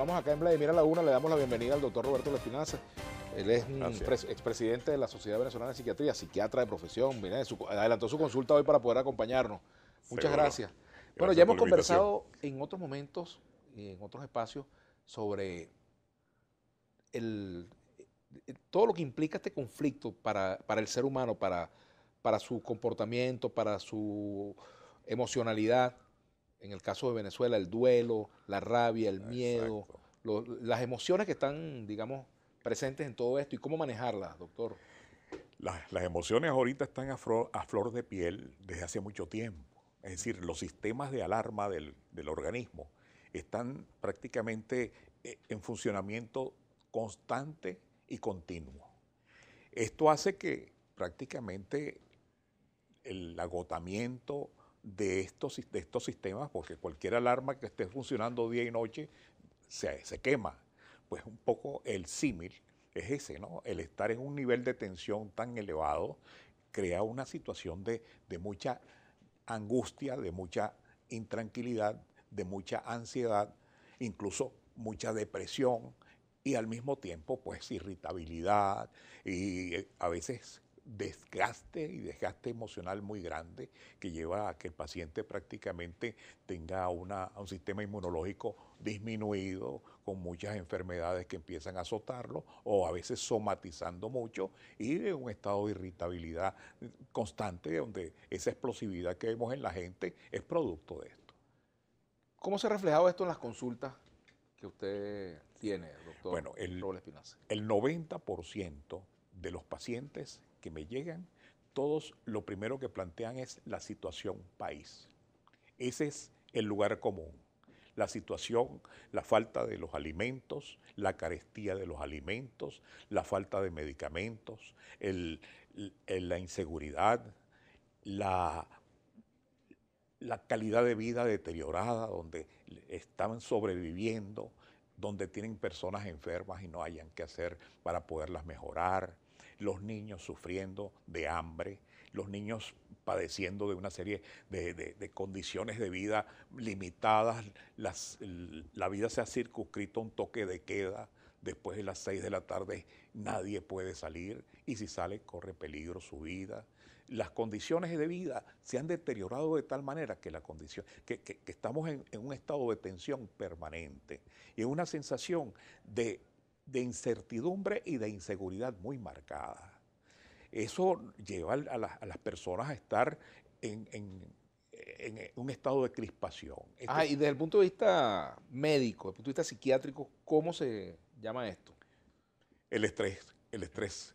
Vamos acá en Vladimir a la Una, le damos la bienvenida al doctor Roberto Lespinaza. Él es expresidente de la Sociedad Venezolana de Psiquiatría, psiquiatra de profesión, adelantó su consulta hoy para poder acompañarnos. Muchas gracias. Bueno, ya hemos conversado en otros momentos y en otros espacios sobre eh, todo lo que implica este conflicto para, el ser humano, para, para su comportamiento, para su emocionalidad en el caso de Venezuela, el duelo, la rabia, el miedo, las emociones que están, digamos, presentes en todo esto y cómo manejarlas, doctor. Las, emociones ahorita están a, flor, a flor de piel desde hace mucho tiempo. Es decir, los sistemas de alarma del, del organismo están prácticamente eh, en funcionamiento constante y continuo. Esto hace que prácticamente el agotamiento, de estos, estos sistemas, porque cualquier alarma que esté funcionando día y noche se, se quema. Pues un poco el símil es ese, ¿no? El estar en un nivel de tensión tan elevado crea una situación de, de mucha angustia, de mucha intranquilidad, de mucha ansiedad, incluso mucha depresión y al mismo tiempo pues irritabilidad y eh, a veces desgaste y desgaste emocional muy grande que lleva a que el paciente prácticamente tenga un sistema inmunológico disminuido, con muchas enfermedades que empiezan a azotarlo o a veces somatizando mucho y de un estado de irritabilidad constante donde esa explosividad que vemos en la gente es producto de esto. ¿Cómo se ha reflejado esto en las consultas que usted tiene, doctor bueno, el, El 90% de los pacientes que me llegan, todos lo primero que plantean es la situación país. Ese es el lugar común. La situación, la falta de los alimentos, la carestía de los alimentos, la falta de medicamentos, la inseguridad, la, la calidad de vida deteriorada, donde están sobreviviendo, donde tienen personas enfermas y no hayan que hacer para poderlas mejorar, los niños sufriendo de hambre, los niños padeciendo de una serie de, condiciones de vida limitadas, la vida se ha circunscrito a un toque de queda, después de las seis de la tarde nadie puede salir y si sale corre peligro su vida. Las condiciones de vida se han deteriorado de tal manera que, la condición, que, estamos en, en, un estado de tensión permanente y una sensación de de incertidumbre y de inseguridad muy marcada. Eso lleva a, las personas a estar en, un estado de crispación. ah, y desde el punto de vista médico, desde el punto de vista psiquiátrico, ¿cómo se llama esto? El estrés, el estrés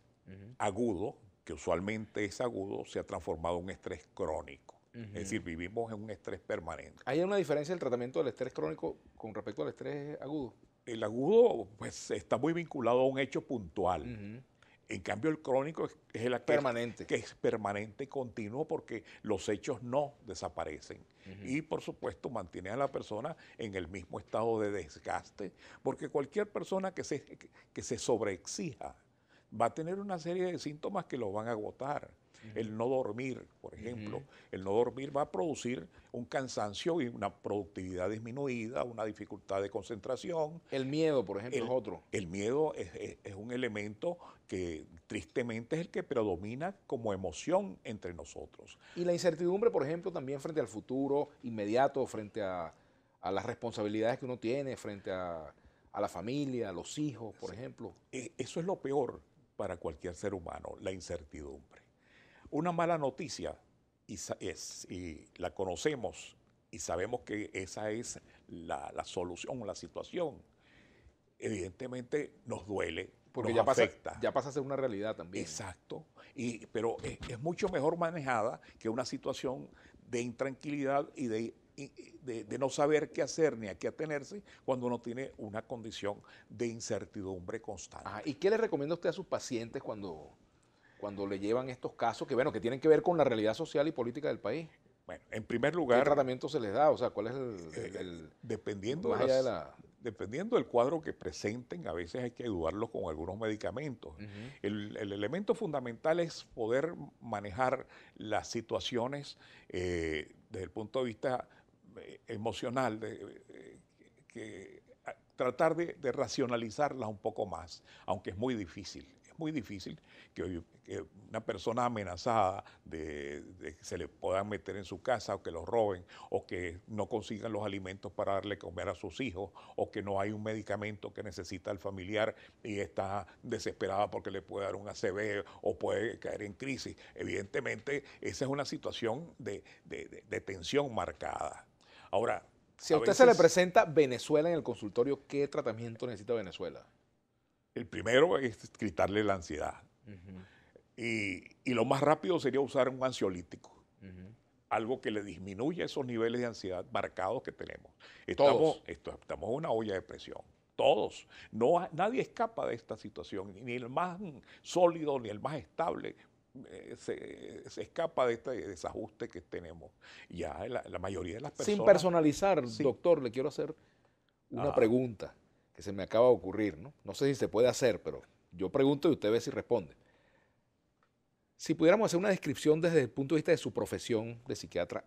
agudo, que usualmente es agudo, se ha transformado en un estrés crónico. Es decir, vivimos en un estrés permanente. ¿Hay una diferencia en el tratamiento del estrés crónico con respecto al estrés agudo? el agudo pues está muy vinculado a un hecho puntual. En cambio, el crónico es, el que permanente. que es permanente y continuo porque los hechos no desaparecen. Y por supuesto, mantiene a la persona en el mismo estado de desgaste, porque cualquier persona que se, que se sobreexija va a tener una serie de síntomas que lo van a agotar el no dormir, por ejemplo, el no dormir va a producir un cansancio y una productividad disminuida, una dificultad de concentración. El miedo, por ejemplo, es otro. El miedo es, un elemento que tristemente es el que predomina como emoción entre nosotros. Y la incertidumbre, por ejemplo, también frente al futuro inmediato, frente a, las responsabilidades que uno tiene, frente a, la familia, a los hijos, por ejemplo. E, eso es lo peor para cualquier ser humano, la incertidumbre. Una mala noticia, y, es, la conocemos y sabemos que esa es la, solución, la situación, evidentemente nos duele, porque ya Pasa, ya pasa a ser una realidad también. Exacto. pero eh, es, mucho mejor manejada que una situación de intranquilidad y de, de, no saber qué hacer ni a qué atenerse cuando uno tiene una condición de incertidumbre constante. Ah, ¿Y qué le recomienda usted a sus pacientes cuando cuando le llevan estos casos que, bueno, que tienen que ver con la realidad social y política del país? Bueno, en primer lugar... ¿Qué tratamiento se les da? O sea, ¿cuál es el... Eh, dependiendo, dependiendo del cuadro que presenten, a veces hay que ayudarlos con algunos medicamentos. el, elemento fundamental es poder manejar las situaciones eh, desde el punto de vista eh, emocional, tratar de, racionalizarlas un poco más, aunque es muy difícil muy difícil que, una persona amenazada de, se le puedan meter en su casa o que lo roben o que no consigan los alimentos para darle comer a sus hijos o que no hay un medicamento que necesita el familiar y está desesperada porque le puede dar un ACV o puede caer en crisis. Evidentemente, esa es una situación de, tensión marcada. Ahora, si a, usted se le presenta Venezuela en el consultorio, ¿qué tratamiento necesita Venezuela? El primero es quitarle la ansiedad. y, y, lo más rápido sería usar un ansiolítico. Algo que le disminuya esos niveles de ansiedad marcados que tenemos. Estamos, estamos en una olla de presión. Todos. No, nadie escapa de esta situación. Ni el más sólido, ni el más estable eh, se, escapa de este desajuste que tenemos. Ya la, mayoría de las personas. Sin personalizar, doctor, le quiero hacer una pregunta que se me acaba de ocurrir, ¿no? No sé si se puede hacer, pero yo pregunto y usted ve si responde. Si pudiéramos hacer una descripción desde el punto de vista de su profesión de psiquiatra,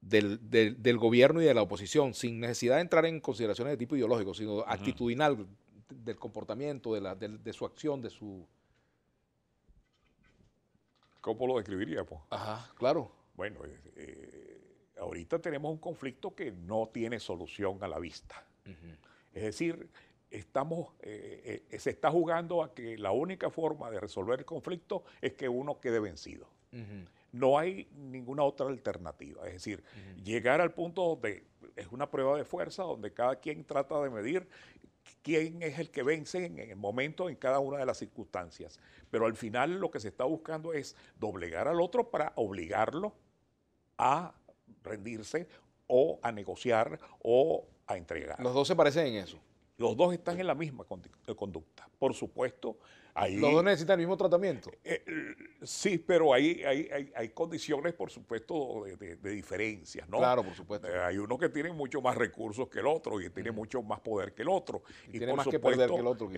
del, gobierno y de la oposición, sin necesidad de entrar en consideraciones de tipo ideológico, sino actitudinal, del comportamiento, de, su acción, de su... ¿Cómo lo describiría? Ajá, claro. Bueno, eh, eh, ahorita tenemos un conflicto que no tiene solución a la vista. Es decir, estamos, eh, eh, se está jugando a que la única forma de resolver el conflicto es que uno quede vencido. No hay ninguna otra alternativa. Es decir, llegar al punto donde es una prueba de fuerza, donde cada quien trata de medir quién es el que vence en el momento, en cada una de las circunstancias. Pero al final lo que se está buscando es doblegar al otro para obligarlo a rendirse o a negociar o a entregar. ¿Los dos se parecen en eso? Los dos están en la misma eh, conducta. Por supuesto, ahí... Los dos necesitan el mismo tratamiento. Eh, eh, sí, pero hay, hay, hay, condiciones, por supuesto, de, diferencias, ¿no? Claro, por supuesto. hay uno que tiene mucho más recursos que el otro y tiene mucho más poder que el otro. Y, tiene más que perder que el otro,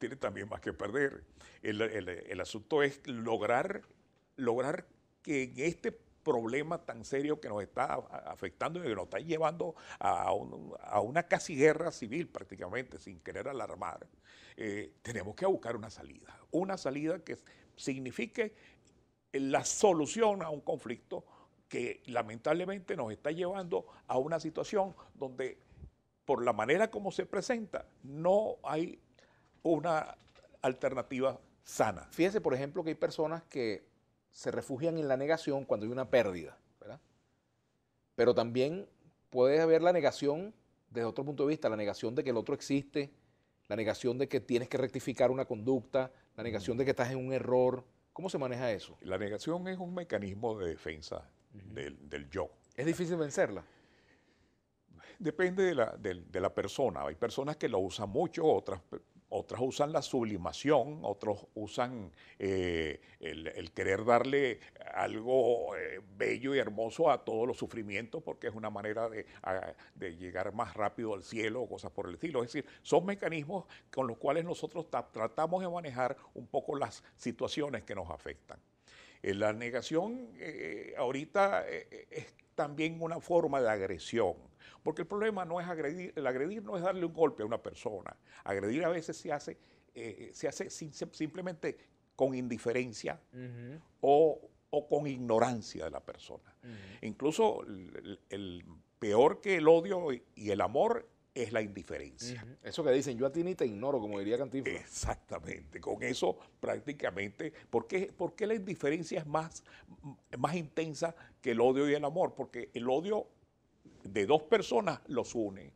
tiene también más que perder. El, el asunto es lograr, lograr que en este problema tan serio que nos está afectando y que nos está llevando a, una casi guerra civil prácticamente, sin querer alarmar, eh, tenemos que buscar una salida, una salida que signifique la solución a un conflicto que lamentablemente nos está llevando a una situación donde por la manera como se presenta no hay una alternativa sana. Fíjese, por ejemplo, que hay personas que se refugian en la negación cuando hay una pérdida, Pero también puede haber la negación desde otro punto de vista, la negación de que el otro existe, la negación de que tienes que rectificar una conducta, la negación de que estás en un error. ¿Cómo se maneja eso? La negación es un mecanismo de defensa del, yo. ¿Es difícil vencerla? Depende de la, de la, persona. Hay personas que lo usan mucho, otras otras usan la sublimación, otros usan eh, el, querer darle algo eh, bello y hermoso a todos los sufrimientos porque es una manera de, llegar más rápido al cielo o cosas por el estilo. Es decir, son mecanismos con los cuales nosotros tratamos de manejar un poco las situaciones que nos afectan. Eh, la negación ahorita es también una forma de agresión. Porque el problema no es agredir, el agredir no es darle un golpe a una persona. Agredir a veces se hace, eh, eh, se hace simplemente con indiferencia o, con ignorancia de la persona. Incluso el, el, peor que el odio y el amor es la indiferencia. Eso que dicen, yo a ti ni te ignoro, como diría Cantinflas. Exactamente, con eso prácticamente, ¿por qué, la indiferencia es más, más intensa que el odio y el amor? Porque el odio de dos personas los une,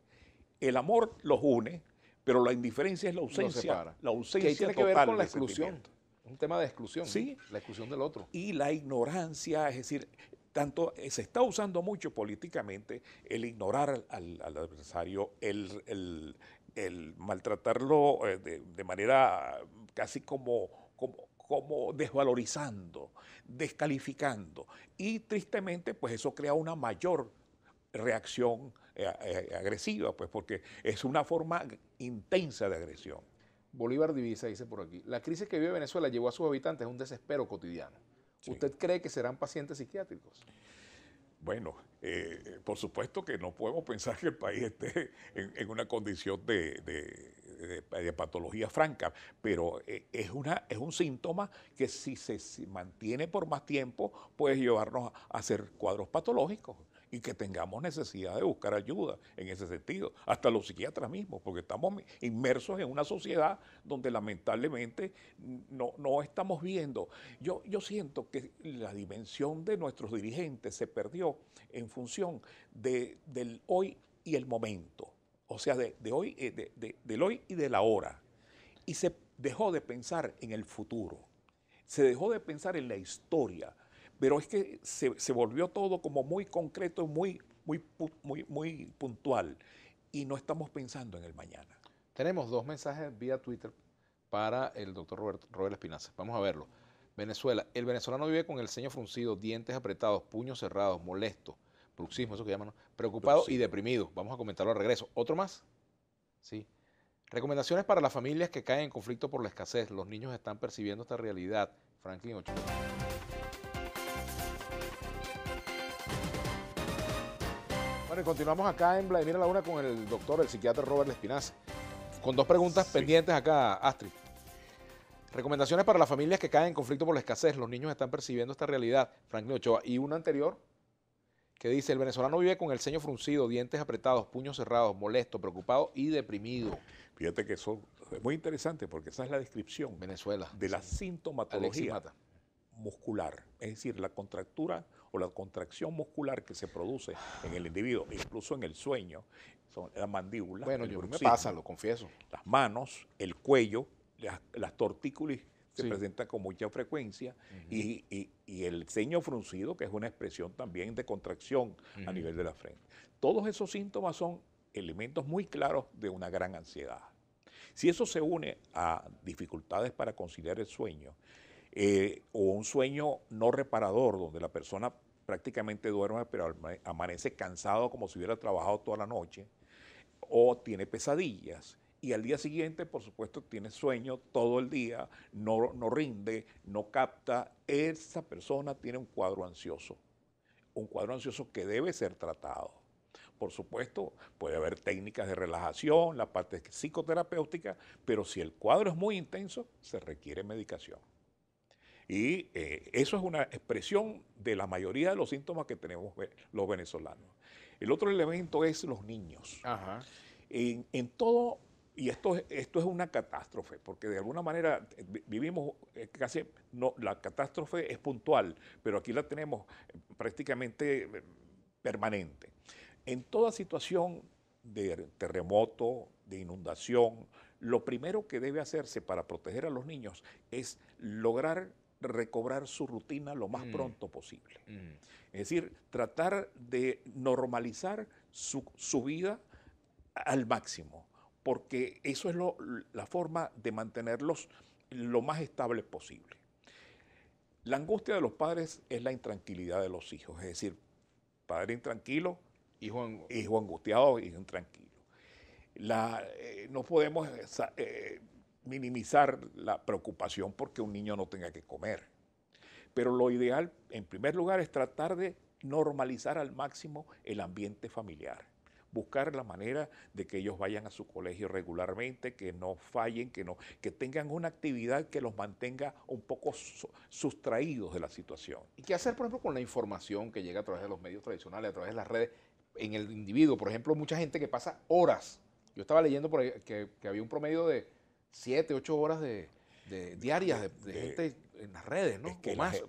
el amor los une, pero la indiferencia es la ausencia, la ausencia tiene total que ver con la exclusión? Un tema de exclusión, sí. la exclusión del otro. Y la ignorancia, es decir, tanto eh, se está usando mucho políticamente el ignorar al, adversario, el, maltratarlo eh, de, manera casi como, como, desvalorizando, descalificando. Y tristemente, pues eso crea una mayor reacción eh, agresiva, pues porque es una forma intensa de agresión. Bolívar Divisa dice por aquí, la crisis que vive Venezuela llevó a sus habitantes a un desespero cotidiano ¿Usted cree que serán pacientes psiquiátricos? Bueno, eh, por supuesto que no podemos pensar que el país esté en, una condición de, patología franca, pero eh, es, un síntoma que si se mantiene por más tiempo puede llevarnos a hacer cuadros patológicos y que tengamos necesidad de buscar ayuda en ese sentido, hasta los psiquiatras mismos, porque estamos inmersos en una sociedad donde lamentablemente no, no estamos viendo. Yo, yo siento que la dimensión de nuestros dirigentes se perdió en función del hoy y el momento, o sea, de, hoy, eh, del hoy y de la hora. Y se dejó de pensar en el futuro, se dejó de pensar en la historia pero es que se, volvió todo como muy concreto, muy, muy, muy, muy puntual y no estamos pensando en el mañana. Tenemos dos mensajes vía Twitter para el doctor Robert, Robert Espinaza. Vamos a verlo. Venezuela. El venezolano vive con el ceño fruncido, dientes apretados, puños cerrados, molesto, bruxismo, eso que llaman, preocupado y deprimido. Vamos a comentarlo al regreso. ¿Otro más? Sí. Recomendaciones para las familias que caen en conflicto por la escasez. Los niños están percibiendo esta realidad. Franklin Ochoa. Bueno, continuamos acá en Vladimir a la Una con el doctor, el psiquiatra Robert Espinaz. con dos preguntas pendientes acá, Astrid. Recomendaciones para las familias que caen en conflicto por la escasez. Los niños están percibiendo esta realidad, Franklin Ochoa. Y una anterior que dice, el venezolano vive con el ceño fruncido, dientes apretados, puños cerrados, molesto, preocupado y deprimido. Fíjate que eso es muy interesante porque esa es la descripción de la sintomatología muscular, es decir, la contractura o la contracción muscular que se produce en el individuo, incluso en el sueño, son la mandíbula. Bueno, lo confieso. Las manos, el cuello, las, las se presentan con mucha frecuencia y, el ceño fruncido, que es una expresión también de contracción a nivel de la frente. Todos esos síntomas son elementos muy claros de una gran ansiedad. Si eso se une a dificultades para conciliar el sueño, eh, o un sueño no reparador, donde la persona prácticamente duerme, pero amanece cansado como si hubiera trabajado toda la noche, o tiene pesadillas. Y al día siguiente, por supuesto, tiene sueño todo el día, no, no rinde, no capta. Esa persona tiene un cuadro ansioso, un cuadro ansioso que debe ser tratado. Por supuesto, puede haber técnicas de relajación, la parte psicoterapéutica, pero si el cuadro es muy intenso, se requiere medicación. Y eh, eso es una expresión de la mayoría de los síntomas que tenemos los venezolanos. El otro elemento es los niños. En, todo, y esto, esto es una catástrofe, porque de alguna manera eh, vivimos eh, casi, no, la catástrofe es puntual, pero aquí la tenemos prácticamente permanente. En toda situación de terremoto, de inundación, lo primero que debe hacerse para proteger a los niños es lograr recobrar su rutina lo más mm. pronto posible. Mm. Es decir, tratar de normalizar su, vida al máximo, porque eso es la forma de mantenerlos lo más estable posible. La angustia de los padres es la intranquilidad de los hijos, es decir, padre intranquilo, hijo, angustiado, hijo intranquilo. La, eh, no podemos eh, minimizar la preocupación porque un niño no tenga que comer. Pero lo ideal, en primer lugar, es tratar de normalizar al máximo el ambiente familiar buscar la manera de que ellos vayan a su colegio regularmente, que no fallen, que no, que tengan una actividad que los mantenga un poco sustraídos de la situación. ¿Y qué hacer, por ejemplo, con la información que llega a través de los medios tradicionales, a través de las redes, en el individuo? Por ejemplo, mucha gente que pasa horas. Yo estaba leyendo que había un promedio de 7, 8 horas de, de diarias de, de, de, gente en las redes, ¿no?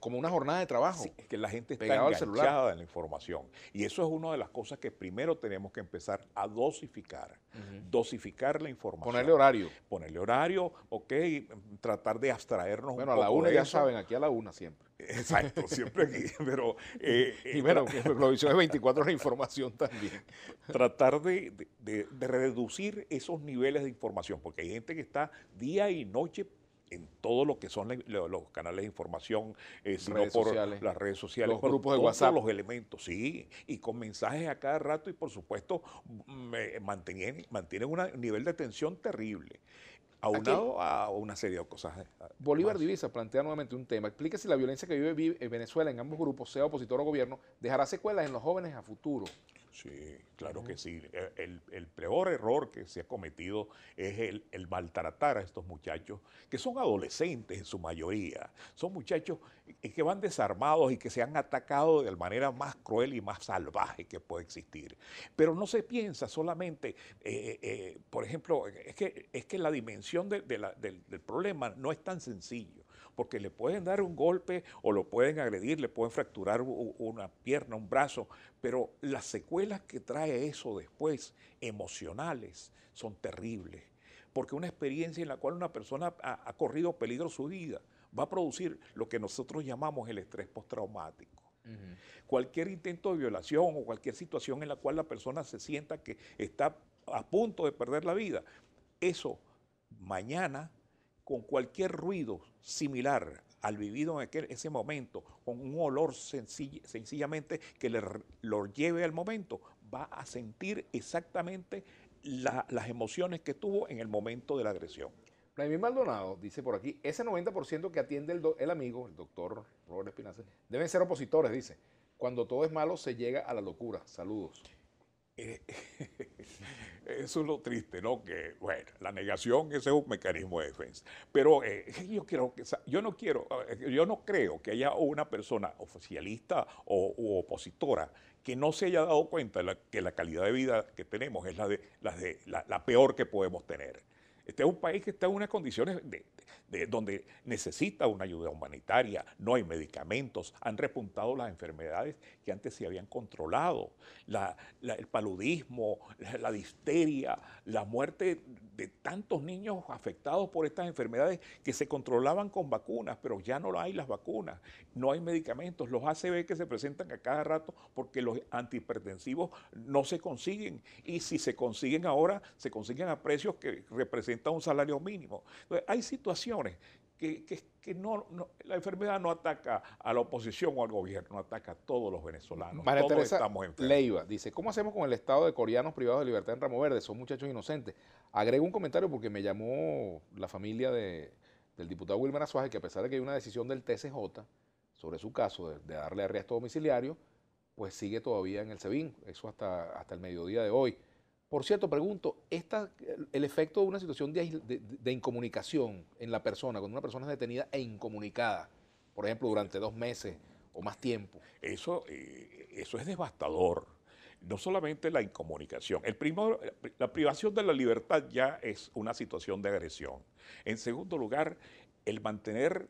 como, una jornada de trabajo. es que la gente está enganchada en la información. Y eso es una de las cosas que primero tenemos que empezar a dosificar. Dosificar la información. Ponerle horario. Ponerle horario, ok, tratar de abstraernos un poco. Bueno, a la una ya saben, aquí a la una siempre. Exacto, siempre aquí, pero... Eh, y eh, bueno, Provisión es 24 la información también. Tratar de, de reducir esos niveles de información, porque hay gente que está día y noche en todo lo que son los canales de información, eh, sino por las redes sociales, los grupos de todos WhatsApp. los elementos, sí, y con mensajes a cada rato y por supuesto mantienen, un nivel de tensión terrible. Aunado a una serie de cosas. Eh, Bolívar Divisa plantea nuevamente un tema. Explica si la violencia que vive Venezuela en ambos grupos, sea opositor o gobierno, dejará secuelas en los jóvenes a futuro. Sí, claro que sí. E, el, peor error que se ha cometido es el, maltratar a estos muchachos, que son adolescentes en su mayoría. Son muchachos que van desarmados y que se han atacado de la manera más cruel y más salvaje que puede existir. Pero no se piensa solamente, eh, eh, eh, por ejemplo, es que, es que la dimensión del, del problema no es tan sencillo porque le pueden dar un golpe o lo pueden agredir, le pueden fracturar una pierna, un brazo, pero las secuelas que trae eso después, emocionales, son terribles, porque una experiencia en la cual una persona ha, corrido peligro su vida va a producir lo que nosotros llamamos el estrés postraumático. Cualquier intento de violación o cualquier situación en la cual la persona se sienta que está a punto de perder la vida, eso mañana con cualquier ruido similar al vivido en ese momento, con un olor sencillamente que lo lleve al momento, va a sentir exactamente las emociones que tuvo en el momento de la agresión. Vladimir Maldonado dice por aquí, ese 90% que atiende el, amigo, el doctor Robert Espinaza, deben ser opositores, dice. Cuando todo es malo se llega a la locura. Saludos. Eh, Eso es lo triste, ¿no? Que, bueno, la negación, ese es un mecanismo de defensa. Pero eh, yo, quiero yo, no quiero, eh, yo no creo que haya una persona oficialista o u opositora que no se haya dado cuenta de que la calidad de vida que tenemos es la, de, de, la peor que podemos tener. Este es un país que está en unas condiciones donde necesita una ayuda humanitaria, no hay medicamentos, han repuntado las enfermedades que antes se habían controlado, el paludismo, la, disteria, la muerte de tantos niños afectados por estas enfermedades que se controlaban con vacunas, pero ya no hay las vacunas, no hay medicamentos, los ACV que se presentan a cada rato porque los antihipertensivos no se consiguen y si se consiguen ahora, se consiguen a precios que representan un salario mínimo. Entonces, hay situaciones que, que, no, la enfermedad no ataca a la oposición o al gobierno, ataca a todos los venezolanos. María Teresa Leiva dice, ¿cómo hacemos con el estado de coreanos privados de libertad en Ramo Verde? Son muchachos inocentes. Agrego un comentario porque me llamó la familia de, del diputado Wilmer Azuaje, que a pesar de que hay una decisión del TCJ sobre su caso de, darle arresto domiciliario, pues sigue todavía en el SEBIN, eso hasta, hasta el mediodía de hoy. Por cierto, pregunto, el efecto de una situación de, incomunicación en la persona, cuando una persona es detenida e incomunicada, por ejemplo, durante dos meses o más tiempo. Eso, eh, eso es devastador. No solamente la incomunicación. El primero, la privación de la libertad ya es una situación de agresión. En segundo lugar, el mantener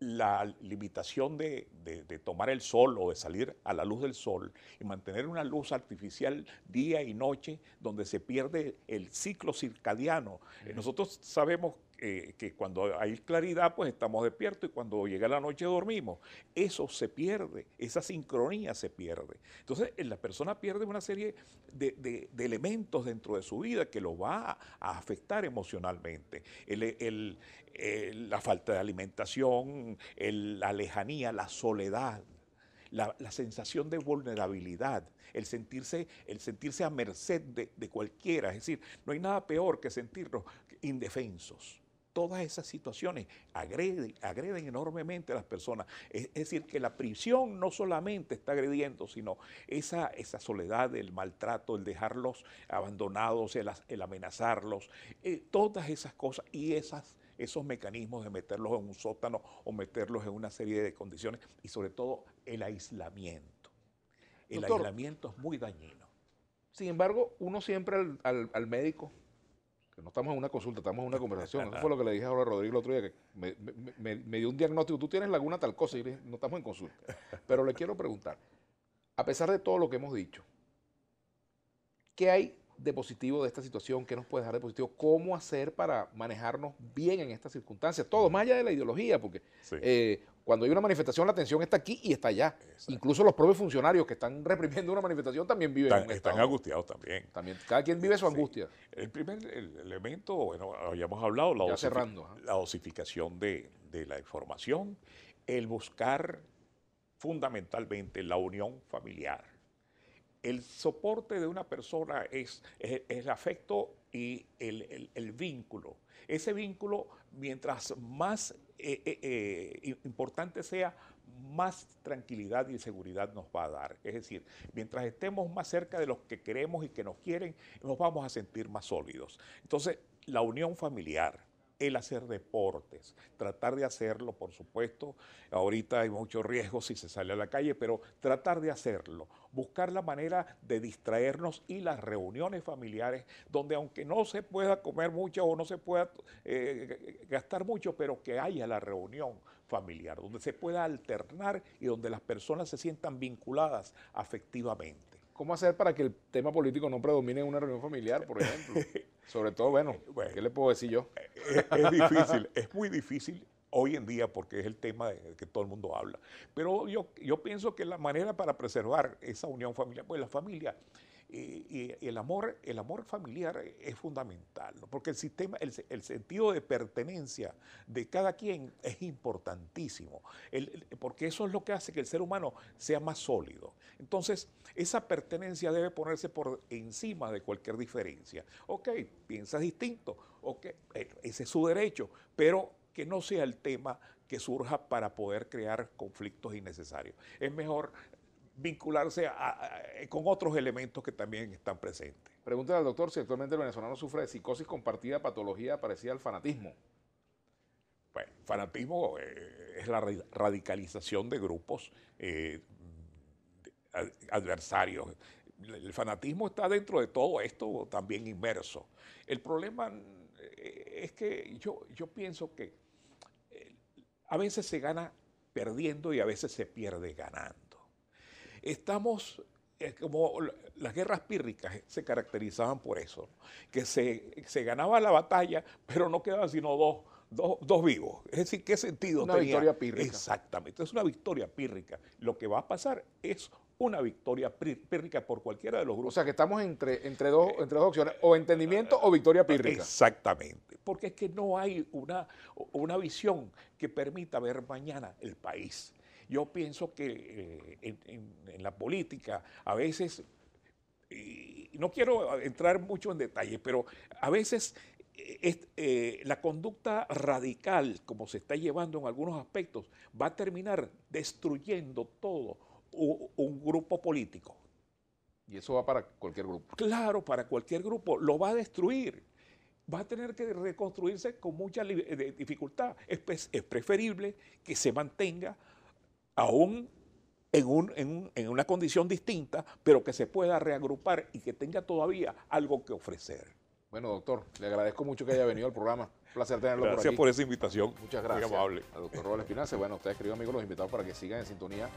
la limitación de, de, tomar el sol o de salir a la luz del sol y mantener una luz artificial día y noche donde se pierde el ciclo circadiano. Nosotros sabemos eh, que cuando hay claridad pues estamos despiertos y cuando llega la noche dormimos. Eso se pierde, esa sincronía se pierde. Entonces eh, la persona pierde una serie de, elementos dentro de su vida que lo va a, afectar emocionalmente. Eh, la falta de alimentación, la lejanía, la soledad. La, sensación de vulnerabilidad, el sentirse, el sentirse a merced de cualquiera. Es decir, no hay nada peor que sentirnos indefensos todas esas situaciones agreden, enormemente a las personas. Es, decir, que la prisión no solamente está agrediendo, sino esa, esa soledad, el maltrato, el dejarlos abandonados, el, amenazarlos, eh, todas esas cosas y esas esos mecanismos de meterlos en un sótano o meterlos en una serie de condiciones y sobre todo el aislamiento. El aislamiento es muy dañino. Sin embargo, uno siempre al médico no estamos en una consulta, estamos en una conversación. Eso fue lo que le dije a Rodrigo Rodríguez el otro día, que me, dio un diagnóstico, tú tienes laguna tal cosa y no estamos en consulta. Pero le quiero preguntar, a pesar de todo lo que hemos dicho, ¿qué hay de positivo de esta situación? ¿Qué nos puede dejar de positivo? ¿Cómo hacer para manejarnos bien en estas circunstancias? Todo, más allá de la ideología, porque eh, cuando hay una manifestación, la atención está aquí y está allá. Incluso los propios funcionarios que están reprimiendo una manifestación también viven están, en Están angustiados también. también. Cada quien vive su angustia. El primer elemento, bueno, habíamos hablado, la, dosificación de la información, el buscar fundamentalmente la unión familiar el soporte de una persona es, el afecto y el, vínculo. Ese vínculo, mientras más eh, eh, eh, importante sea, más tranquilidad y seguridad nos va a dar. Es decir, mientras estemos más cerca de los que queremos y que nos quieren, nos vamos a sentir más sólidos. Entonces, la unión familiar, el hacer deportes, tratar de hacerlo, por supuesto, ahorita hay mucho riesgo si se sale a la calle, pero tratar de hacerlo, buscar la manera de distraernos y las reuniones familiares, donde aunque no se pueda comer mucho o no se pueda eh, gastar mucho, pero que haya la reunión familiar, donde se pueda alternar y donde las personas se sientan vinculadas afectivamente. ¿Cómo hacer para que el tema político no predomine en una reunión familiar, por ejemplo? Sobre todo, bueno, ¿qué le puedo decir yo? Es, difícil, es muy difícil hoy en día porque es el tema de que todo el mundo habla. Pero yo, yo pienso que la manera para preservar esa unión familiar, pues la familia y, el, amor, el amor familiar es fundamental, porque el sistema, el, sentido de pertenencia de cada quien es importantísimo, porque eso es lo que hace que el ser humano sea más sólido. Entonces, esa pertenencia debe ponerse por encima de cualquier diferencia. Ok, piensas distinto, ese es su derecho, pero que no sea el tema que surja para poder crear conflictos innecesarios. Es mejor vincularse eh, con otros elementos que también están presentes. Pregúntale al doctor si actualmente el venezolano sufre de psicosis compartida, patología parecida al fanatismo. Bueno, fanatismo eh, es la radicalización de grupos eh, adversarios. El fanatismo está dentro de todo esto también inmerso. El problema es que yo, yo pienso que a veces se gana perdiendo y a veces se pierde ganando. Estamos como las guerras pírricas se caracterizaban por eso, que se, ganaba la batalla, pero no quedaban sino dos, vivos. Es decir, ¿qué sentido una tenía? Una victoria pírrica. Exactamente, es una victoria pírrica. Lo que va a pasar es una victoria pírrica por cualquiera de los grupos. O sea, que estamos entre, entre, dos, eh, entre dos opciones, o entendimiento o victoria pírrica. Exactamente, porque es que no hay una, una visión que permita ver mañana el país yo pienso que eh, en, la política a veces, y no quiero entrar mucho en detalle, pero a veces eh, eh, la conducta radical, como se está llevando en algunos aspectos, va a terminar destruyendo todo un, grupo político. Y eso va para cualquier grupo. Claro, para cualquier grupo. Lo va a destruir va a tener que reconstruirse con mucha dificultad. es, preferible que se mantenga aún en, un, en, una condición distinta, pero que se pueda reagrupar y que tenga todavía algo que ofrecer. Bueno, doctor, le agradezco mucho que haya venido al programa. Un placer tenerlo gracias por aquí. Gracias por esa invitación. Muchas gracias. Muy amable. Al doctor Robles Bueno, ustedes, queridos amigos, los invitados para que sigan en sintonía